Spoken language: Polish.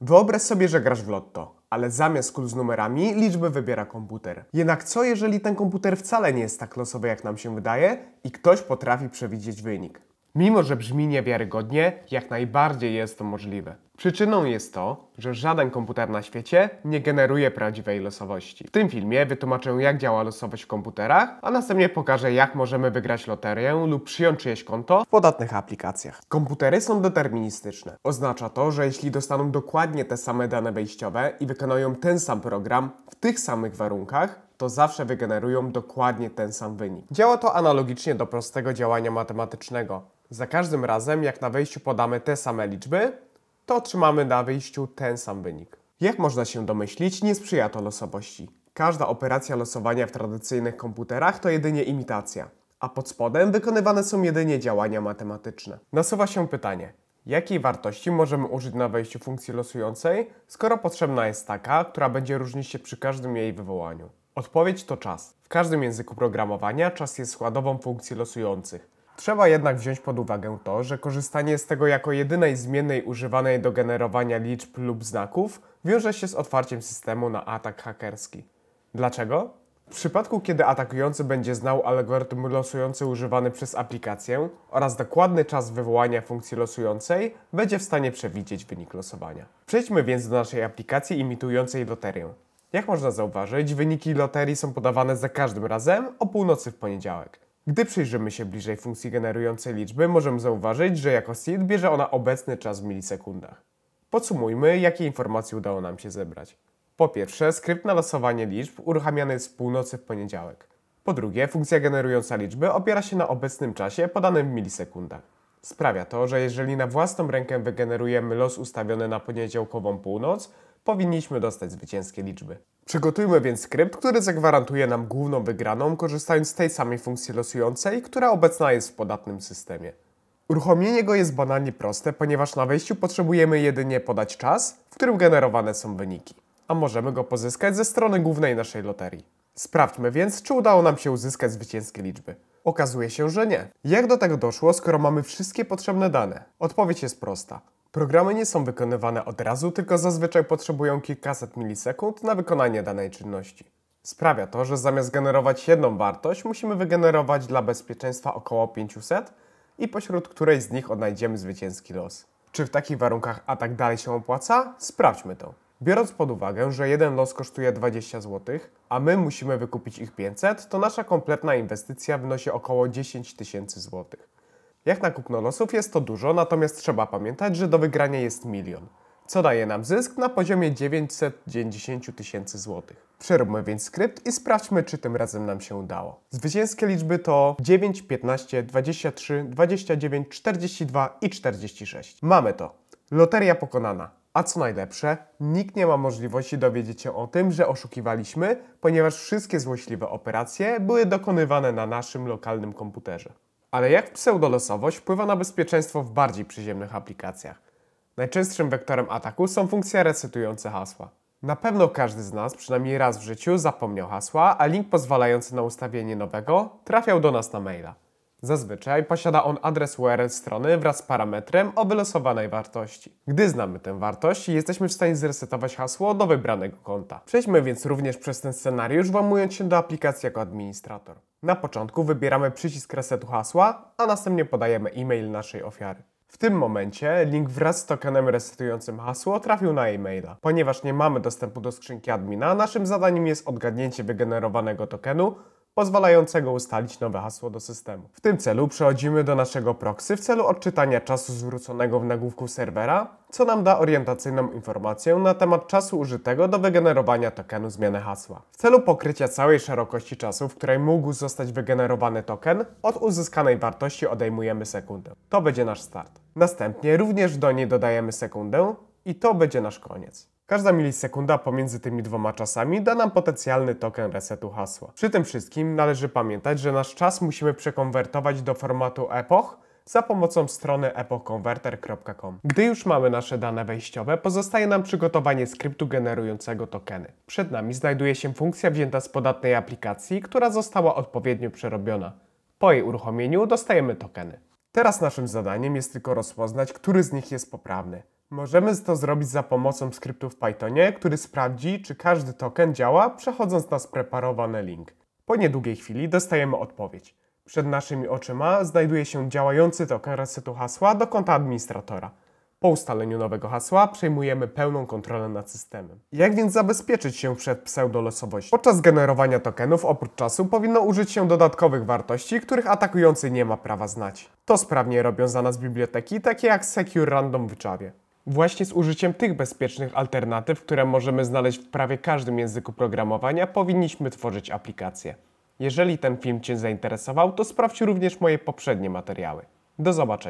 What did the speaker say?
Wyobraź sobie, że grasz w lotto, ale zamiast kul z numerami liczby wybiera komputer. Jednak co jeżeli ten komputer wcale nie jest tak losowy jak nam się wydaje i ktoś potrafi przewidzieć wynik? Mimo, że brzmi niewiarygodnie, jak najbardziej jest to możliwe. Przyczyną jest to, że żaden komputer na świecie nie generuje prawdziwej losowości. W tym filmie wytłumaczę jak działa losowość w komputerach, a następnie pokażę jak możemy wygrać loterię lub przyjąć czyjeś konto w podatnych aplikacjach. Komputery są deterministyczne. Oznacza to, że jeśli dostaną dokładnie te same dane wejściowe i wykonają ten sam program w tych samych warunkach, to zawsze wygenerują dokładnie ten sam wynik. Działa to analogicznie do prostego działania matematycznego. Za każdym razem, jak na wejściu podamy te same liczby, to otrzymamy na wyjściu ten sam wynik. Jak można się domyślić, nie sprzyja to losowości. Każda operacja losowania w tradycyjnych komputerach to jedynie imitacja, a pod spodem wykonywane są jedynie działania matematyczne. Nasuwa się pytanie, jakiej wartości możemy użyć na wejściu funkcji losującej, skoro potrzebna jest taka, która będzie różnić się przy każdym jej wywołaniu? Odpowiedź to czas. W każdym języku programowania czas jest składową funkcji losujących. Trzeba jednak wziąć pod uwagę to, że korzystanie z tego jako jedynej zmiennej używanej do generowania liczb lub znaków wiąże się z otwarciem systemu na atak hakerski. Dlaczego? W przypadku, kiedy atakujący będzie znał algorytm losujący używany przez aplikację oraz dokładny czas wywołania funkcji losującej, będzie w stanie przewidzieć wynik losowania. Przejdźmy więc do naszej aplikacji imitującej loterię. Jak można zauważyć, wyniki loterii są podawane za każdym razem o północy w poniedziałek. Gdy przyjrzymy się bliżej funkcji generującej liczby, możemy zauważyć, że jako seed bierze ona obecny czas w milisekundach. Podsumujmy, jakie informacje udało nam się zebrać. Po pierwsze, skrypt na losowanie liczb uruchamiany jest w północy w poniedziałek. Po drugie, funkcja generująca liczby opiera się na obecnym czasie podanym w milisekundach. Sprawia to, że jeżeli na własną rękę wygenerujemy los ustawiony na poniedziałkową północ, powinniśmy dostać zwycięskie liczby. Przygotujmy więc skrypt, który zagwarantuje nam główną wygraną, korzystając z tej samej funkcji losującej, która obecna jest w podatnym systemie. Uruchomienie go jest banalnie proste, ponieważ na wejściu potrzebujemy jedynie podać czas, w którym generowane są wyniki. A możemy go pozyskać ze strony głównej naszej loterii. Sprawdźmy więc, czy udało nam się uzyskać zwycięskie liczby. Okazuje się, że nie. Jak do tego doszło, skoro mamy wszystkie potrzebne dane? Odpowiedź jest prosta. Programy nie są wykonywane od razu, tylko zazwyczaj potrzebują kilkaset milisekund na wykonanie danej czynności. Sprawia to, że zamiast generować jedną wartość, musimy wygenerować dla bezpieczeństwa około 500 i pośród której z nich odnajdziemy zwycięski los. Czy w takich warunkach atak dalej się opłaca? Sprawdźmy to. Biorąc pod uwagę, że jeden los kosztuje 20 zł, a my musimy wykupić ich 500, to nasza kompletna inwestycja wynosi około 10 tysięcy złotych. Jak na kupno losów jest to dużo, natomiast trzeba pamiętać, że do wygrania jest milion co daje nam zysk na poziomie 990 tysięcy złotych. Przeróbmy więc skrypt i sprawdźmy, czy tym razem nam się udało. Zwycięskie liczby to 9, 15, 23, 29, 42 i 46. Mamy to. Loteria pokonana. A co najlepsze, nikt nie ma możliwości dowiedzieć się o tym, że oszukiwaliśmy, ponieważ wszystkie złośliwe operacje były dokonywane na naszym lokalnym komputerze. Ale jak pseudolosowość wpływa na bezpieczeństwo w bardziej przyziemnych aplikacjach? Najczęstszym wektorem ataku są funkcje recytujące hasła. Na pewno każdy z nas przynajmniej raz w życiu zapomniał hasła, a link pozwalający na ustawienie nowego trafiał do nas na maila. Zazwyczaj posiada on adres URL strony wraz z parametrem o wylosowanej wartości. Gdy znamy tę wartość, jesteśmy w stanie zresetować hasło do wybranego konta. Przejdźmy więc również przez ten scenariusz, włamując się do aplikacji jako administrator. Na początku wybieramy przycisk resetu hasła, a następnie podajemy e-mail naszej ofiary. W tym momencie link wraz z tokenem resetującym hasło trafił na e-maila. Ponieważ nie mamy dostępu do skrzynki admina, naszym zadaniem jest odgadnięcie wygenerowanego tokenu pozwalającego ustalić nowe hasło do systemu. W tym celu przechodzimy do naszego proxy w celu odczytania czasu zwróconego w nagłówku serwera, co nam da orientacyjną informację na temat czasu użytego do wygenerowania tokenu zmiany hasła. W celu pokrycia całej szerokości czasu, w której mógł zostać wygenerowany token, od uzyskanej wartości odejmujemy sekundę. To będzie nasz start. Następnie również do niej dodajemy sekundę i to będzie nasz koniec. Każda milisekunda pomiędzy tymi dwoma czasami da nam potencjalny token resetu hasła. Przy tym wszystkim należy pamiętać, że nasz czas musimy przekonwertować do formatu epoch za pomocą strony epochconverter.com. Gdy już mamy nasze dane wejściowe, pozostaje nam przygotowanie skryptu generującego tokeny. Przed nami znajduje się funkcja wzięta z podatnej aplikacji, która została odpowiednio przerobiona. Po jej uruchomieniu dostajemy tokeny. Teraz naszym zadaniem jest tylko rozpoznać, który z nich jest poprawny. Możemy to zrobić za pomocą skryptu w Pythonie, który sprawdzi, czy każdy token działa, przechodząc na spreparowany link. Po niedługiej chwili dostajemy odpowiedź. Przed naszymi oczyma znajduje się działający token resetu hasła do konta administratora. Po ustaleniu nowego hasła przejmujemy pełną kontrolę nad systemem. Jak więc zabezpieczyć się przed pseudolosowością? Podczas generowania tokenów oprócz czasu powinno użyć się dodatkowych wartości, których atakujący nie ma prawa znać. To sprawnie robią za nas biblioteki takie jak Secure Random w Javie. Właśnie z użyciem tych bezpiecznych alternatyw, które możemy znaleźć w prawie każdym języku programowania, powinniśmy tworzyć aplikacje. Jeżeli ten film Cię zainteresował, to sprawdź również moje poprzednie materiały. Do zobaczenia.